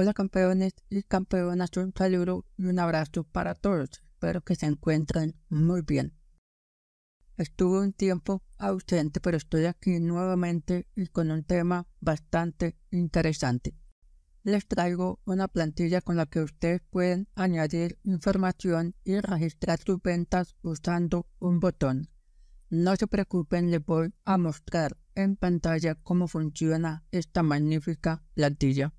Hola pues, campeones y campeonas, un saludo y un abrazo para todos. Espero que se encuentren muy bien. Estuve un tiempo ausente, pero estoy aquí nuevamente y con un tema bastante interesante. Les traigo una plantilla con la que ustedes pueden añadir información y registrar sus ventas usando un botón. No se preocupen, les voy a mostrar en pantalla cómo funciona esta magnífica plantilla.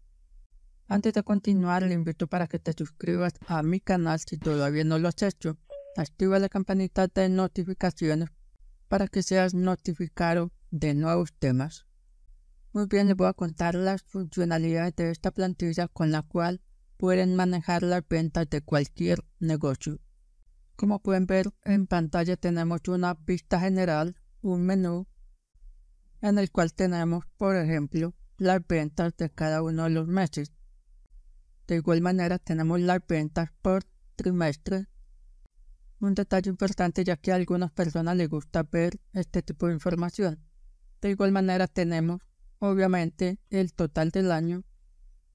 Antes de continuar, le invito para que te suscribas a mi canal si todavía no lo has hecho. Activa la campanita de notificaciones para que seas notificado de nuevos temas. Muy bien, les voy a contar las funcionalidades de esta plantilla con la cual pueden manejar las ventas de cualquier negocio. Como pueden ver en pantalla tenemos una vista general, un menú, en el cual tenemos, por ejemplo, las ventas de cada uno de los meses. De igual manera tenemos las ventas por trimestre. Un detalle importante ya que a algunas personas les gusta ver este tipo de información. De igual manera tenemos obviamente el total del año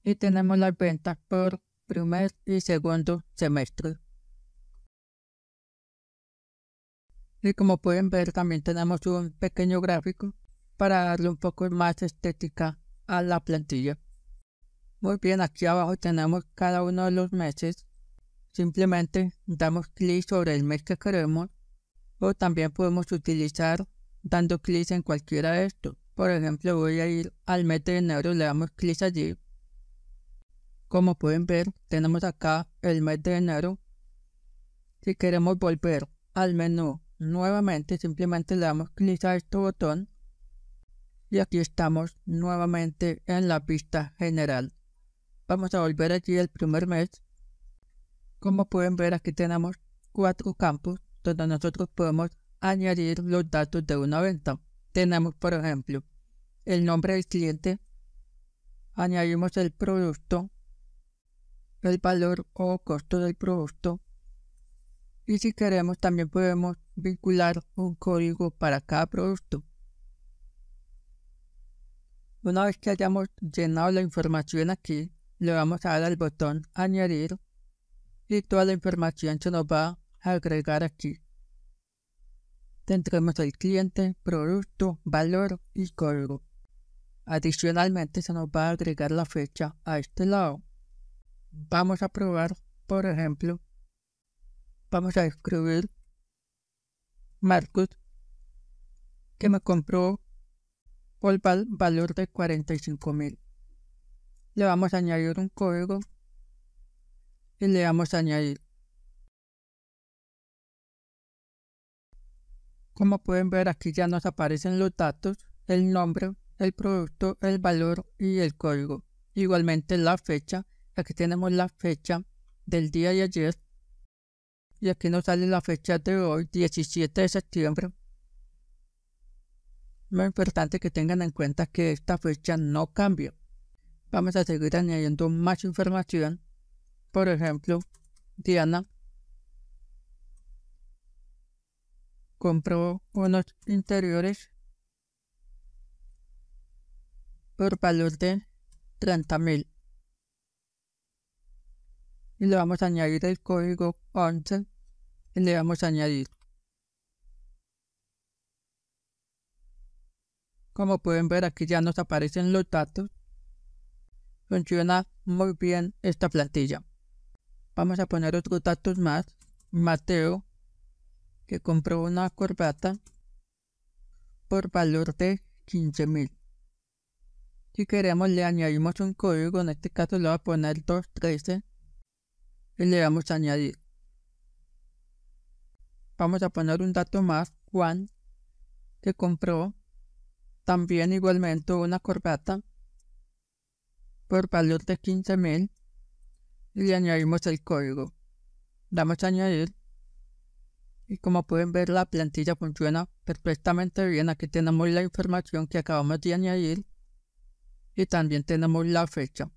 y tenemos las ventas por primer y segundo semestre. Y como pueden ver también tenemos un pequeño gráfico para darle un poco más estética a la plantilla. Muy bien, aquí abajo tenemos cada uno de los meses. Simplemente damos clic sobre el mes que queremos o también podemos utilizar dando clic en cualquiera de estos. Por ejemplo, voy a ir al mes de enero, le damos clic allí. Como pueden ver, tenemos acá el mes de enero. Si queremos volver al menú nuevamente, simplemente le damos clic a este botón. Y aquí estamos nuevamente en la vista general. Vamos a volver aquí el primer mes. Como pueden ver aquí tenemos cuatro campos donde nosotros podemos añadir los datos de una venta. Tenemos por ejemplo el nombre del cliente, añadimos el producto, el valor o costo del producto y si queremos también podemos vincular un código para cada producto. Una vez que hayamos llenado la información aquí, le vamos a dar al botón añadir y toda la información se nos va a agregar aquí. Tendremos el cliente, producto, valor y código. Adicionalmente se nos va a agregar la fecha a este lado. Vamos a probar, por ejemplo, vamos a escribir Marcus que me compró por valor de 45 mil le vamos a añadir un código y le vamos a añadir. Como pueden ver aquí ya nos aparecen los datos, el nombre, el producto, el valor y el código. Igualmente la fecha, aquí tenemos la fecha del día de ayer y aquí nos sale la fecha de hoy, 17 de septiembre. Lo importante que tengan en cuenta que esta fecha no cambia vamos a seguir añadiendo más información. Por ejemplo, Diana compró unos interiores por valor de 30.000. Y le vamos a añadir el código 11 y le vamos a añadir. Como pueden ver aquí ya nos aparecen los datos Funciona muy bien esta plantilla. Vamos a poner otros datos más. Mateo, que compró una corbata por valor de 15.000. Si queremos le añadimos un código, en este caso le voy a poner 213 y le vamos a añadir. Vamos a poner un dato más, Juan, que compró también igualmente una corbata por valor de 15.000 y le añadimos el código. Damos a añadir y como pueden ver la plantilla funciona perfectamente bien. Aquí tenemos la información que acabamos de añadir y también tenemos la fecha.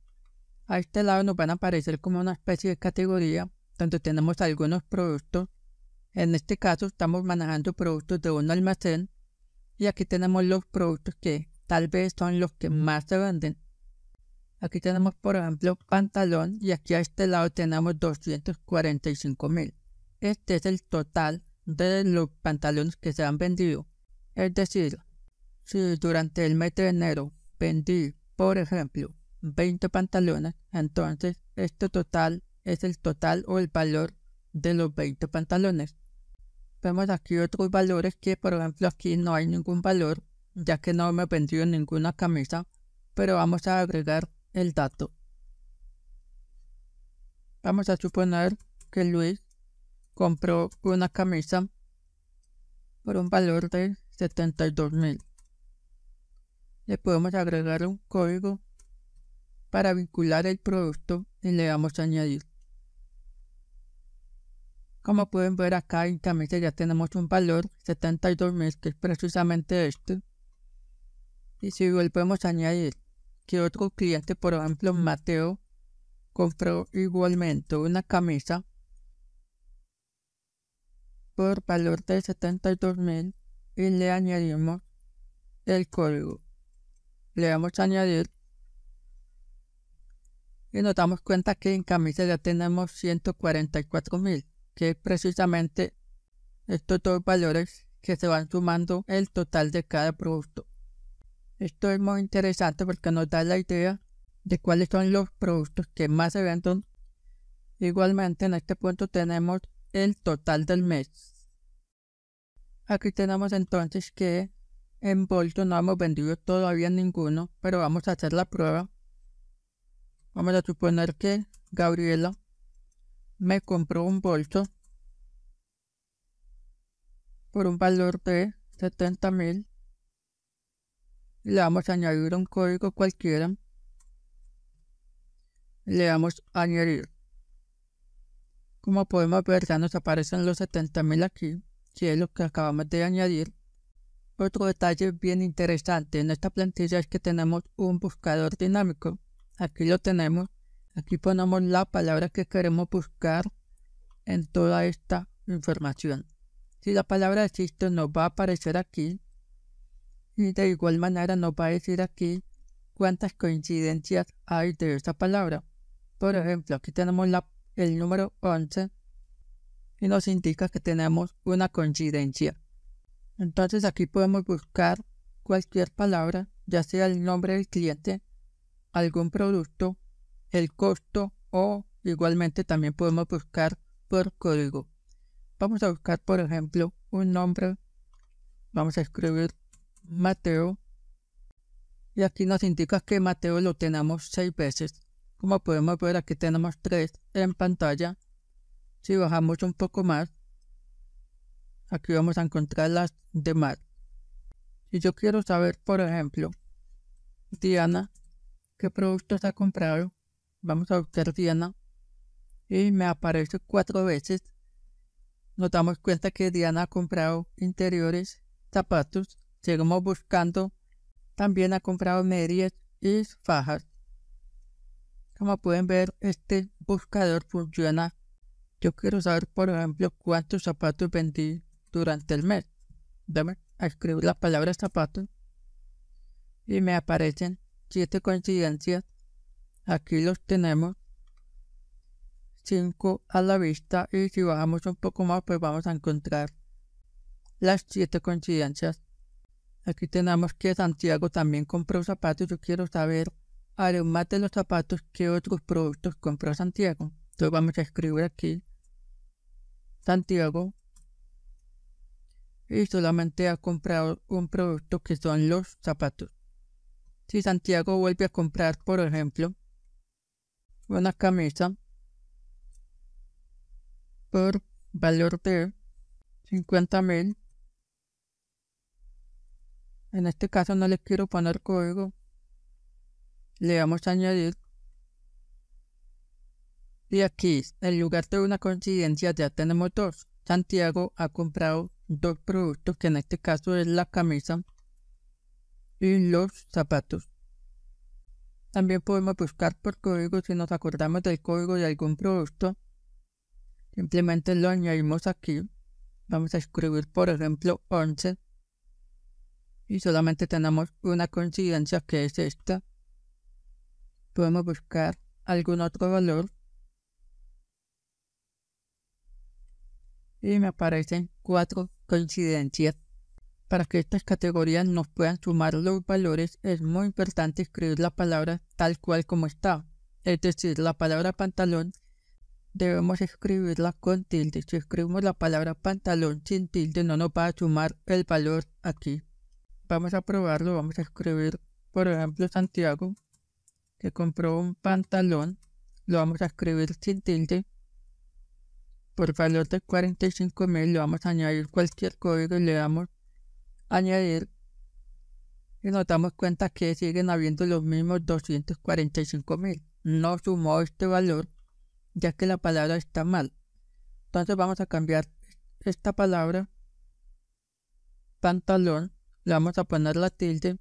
A este lado nos van a aparecer como una especie de categoría donde tenemos algunos productos. En este caso estamos manejando productos de un almacén y aquí tenemos los productos que tal vez son los que más se venden Aquí tenemos, por ejemplo, pantalón y aquí a este lado tenemos 245 mil. Este es el total de los pantalones que se han vendido. Es decir, si durante el mes de enero vendí, por ejemplo, 20 pantalones, entonces este total es el total o el valor de los 20 pantalones. Vemos aquí otros valores que, por ejemplo, aquí no hay ningún valor, ya que no me he vendido ninguna camisa, pero vamos a agregar el dato. Vamos a suponer que Luis compró una camisa por un valor de 72 mil. Le podemos agregar un código para vincular el producto y le damos a añadir. Como pueden ver acá en camisa ya tenemos un valor 72 mil que es precisamente este. Y si volvemos a añadir que otro cliente, por ejemplo Mateo, compró igualmente una camisa por valor de 72 mil y le añadimos el código. Le damos a añadir y nos damos cuenta que en camisa ya tenemos 144 mil, que es precisamente estos dos valores que se van sumando el total de cada producto. Esto es muy interesante porque nos da la idea de cuáles son los productos que más se venden. Igualmente en este punto tenemos el total del mes. Aquí tenemos entonces que en bolso no hemos vendido todavía ninguno, pero vamos a hacer la prueba. Vamos a suponer que Gabriela me compró un bolso por un valor de 70 mil le vamos a añadir un código cualquiera, le damos añadir. Como podemos ver, ya nos aparecen los 70.000 aquí, Si es lo que acabamos de añadir. Otro detalle bien interesante en esta plantilla es que tenemos un buscador dinámico. Aquí lo tenemos. Aquí ponemos la palabra que queremos buscar en toda esta información. Si la palabra existe nos va a aparecer aquí y de igual manera nos va a decir aquí cuántas coincidencias hay de esta palabra. Por ejemplo, aquí tenemos la, el número 11 y nos indica que tenemos una coincidencia. Entonces aquí podemos buscar cualquier palabra, ya sea el nombre del cliente, algún producto, el costo o igualmente también podemos buscar por código. Vamos a buscar, por ejemplo, un nombre. Vamos a escribir Mateo. Y aquí nos indica que Mateo lo tenemos seis veces. Como podemos ver, aquí tenemos tres en pantalla. Si bajamos un poco más, aquí vamos a encontrar las demás. Si yo quiero saber, por ejemplo, Diana, qué productos ha comprado, vamos a buscar Diana y me aparece cuatro veces. Nos damos cuenta que Diana ha comprado interiores, zapatos Seguimos buscando. También ha comprado medias y fajas. Como pueden ver, este buscador funciona. Yo quiero saber, por ejemplo, cuántos zapatos vendí durante el mes. Dame a escribir la palabra zapatos y me aparecen siete coincidencias. Aquí los tenemos. 5 a la vista y si bajamos un poco más pues vamos a encontrar las siete coincidencias Aquí tenemos que Santiago también compró zapatos. Yo quiero saber, más de los zapatos, qué otros productos compró Santiago. Entonces vamos a escribir aquí Santiago y solamente ha comprado un producto que son los zapatos. Si Santiago vuelve a comprar, por ejemplo, una camisa por valor de 50 mil, en este caso no le quiero poner código. Le vamos a añadir. Y aquí, en lugar de una coincidencia, ya tenemos dos. Santiago ha comprado dos productos, que en este caso es la camisa y los zapatos. También podemos buscar por código si nos acordamos del código de algún producto. Simplemente lo añadimos aquí. Vamos a escribir, por ejemplo, 11 y solamente tenemos una coincidencia que es esta. Podemos buscar algún otro valor y me aparecen cuatro coincidencias. Para que estas categorías nos puedan sumar los valores es muy importante escribir la palabra tal cual como está. Es decir, la palabra pantalón debemos escribirla con tilde. Si escribimos la palabra pantalón sin tilde no nos va a sumar el valor aquí. Vamos a probarlo, vamos a escribir, por ejemplo, Santiago, que compró un pantalón, lo vamos a escribir sin tilde, por valor de 45 mil, le vamos a añadir cualquier código y le damos añadir y nos damos cuenta que siguen habiendo los mismos 245 mil. No sumó este valor ya que la palabra está mal. Entonces vamos a cambiar esta palabra pantalón le vamos a poner la tilde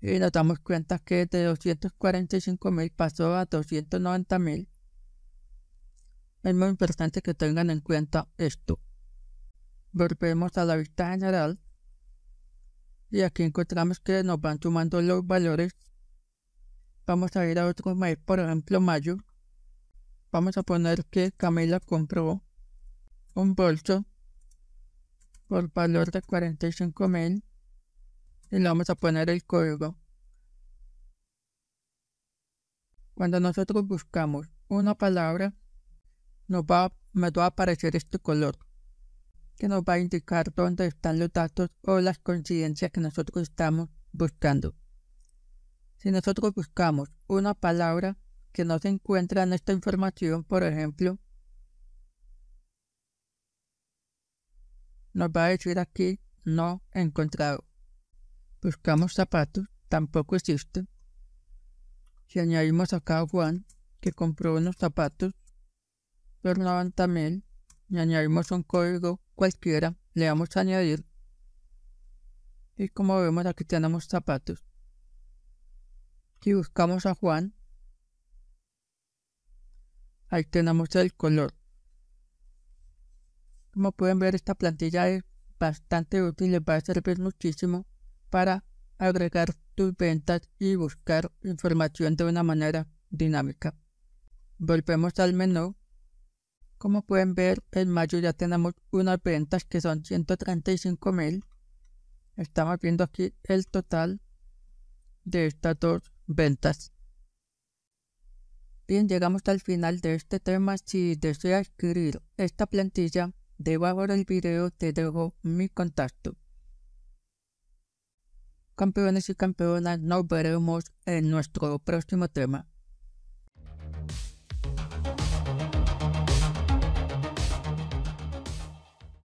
y nos damos cuenta que de 245 mil pasó a 290 mil es muy importante que tengan en cuenta esto volvemos a la vista general y aquí encontramos que nos van sumando los valores vamos a ir a otro mes por ejemplo mayo vamos a poner que Camila compró un bolso por valor de 45.000 y le vamos a poner el código. Cuando nosotros buscamos una palabra, nos va, me va a aparecer este color, que nos va a indicar dónde están los datos o las coincidencias que nosotros estamos buscando. Si nosotros buscamos una palabra que no se encuentra en esta información, por ejemplo, nos va a decir aquí no encontrado. Buscamos zapatos, tampoco existe. Si añadimos acá a Juan, que compró unos zapatos por 90 mil, y añadimos un código cualquiera, le damos a añadir. Y como vemos aquí tenemos zapatos. Si buscamos a Juan, ahí tenemos el color. Como pueden ver, esta plantilla es bastante útil, les va a servir muchísimo para agregar tus ventas y buscar información de una manera dinámica. Volvemos al menú. Como pueden ver, en mayo ya tenemos unas ventas que son 135 mil. Estamos viendo aquí el total de estas dos ventas. Bien, llegamos al final de este tema. Si desea adquirir esta plantilla, Debajo del video te dejo mi contacto. Campeones y campeonas, nos veremos en nuestro próximo tema.